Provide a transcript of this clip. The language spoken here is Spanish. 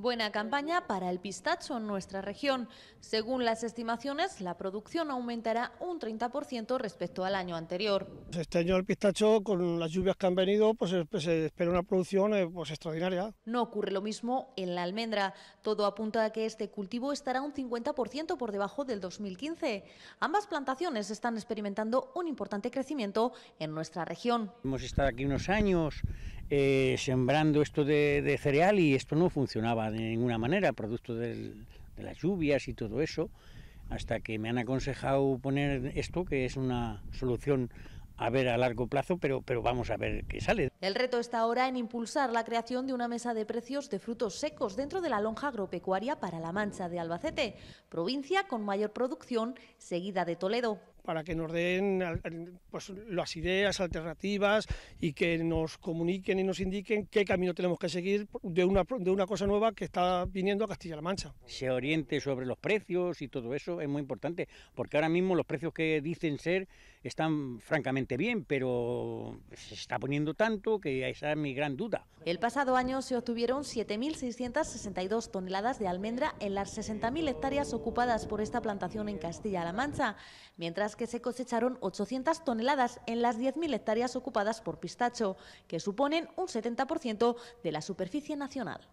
Buena campaña para el pistacho en nuestra región. Según las estimaciones, la producción aumentará un 30% respecto al año anterior. Este año el pistacho, con las lluvias que han venido, pues, eh, pues se espera una producción eh, pues, extraordinaria. No ocurre lo mismo en la almendra. Todo apunta a que este cultivo estará un 50% por debajo del 2015. Ambas plantaciones están experimentando un importante crecimiento en nuestra región. Hemos estado aquí unos años eh, sembrando esto de, cereal y esto no funcionaba de ninguna manera, producto de las lluvias y todo eso, hasta que me han aconsejado poner esto, que es una solución a ver a largo plazo, pero, pero vamos a ver qué sale. El reto está ahora en impulsar la creación de una mesa de precios de frutos secos dentro de la lonja agropecuaria para la Mancha de Albacete, provincia con mayor producción, seguida de Toledo para que nos den pues, las ideas alternativas y que nos comuniquen y nos indiquen qué camino tenemos que seguir de una, de una cosa nueva que está viniendo a Castilla-La Mancha. Se oriente sobre los precios y todo eso es muy importante, porque ahora mismo los precios que dicen ser están francamente bien, pero se está poniendo tanto que esa es mi gran duda. El pasado año se obtuvieron 7.662 toneladas de almendra en las 60.000 hectáreas ocupadas por esta plantación en Castilla-La Mancha, mientras que se cosecharon 800 toneladas en las 10.000 hectáreas ocupadas por pistacho, que suponen un 70% de la superficie nacional.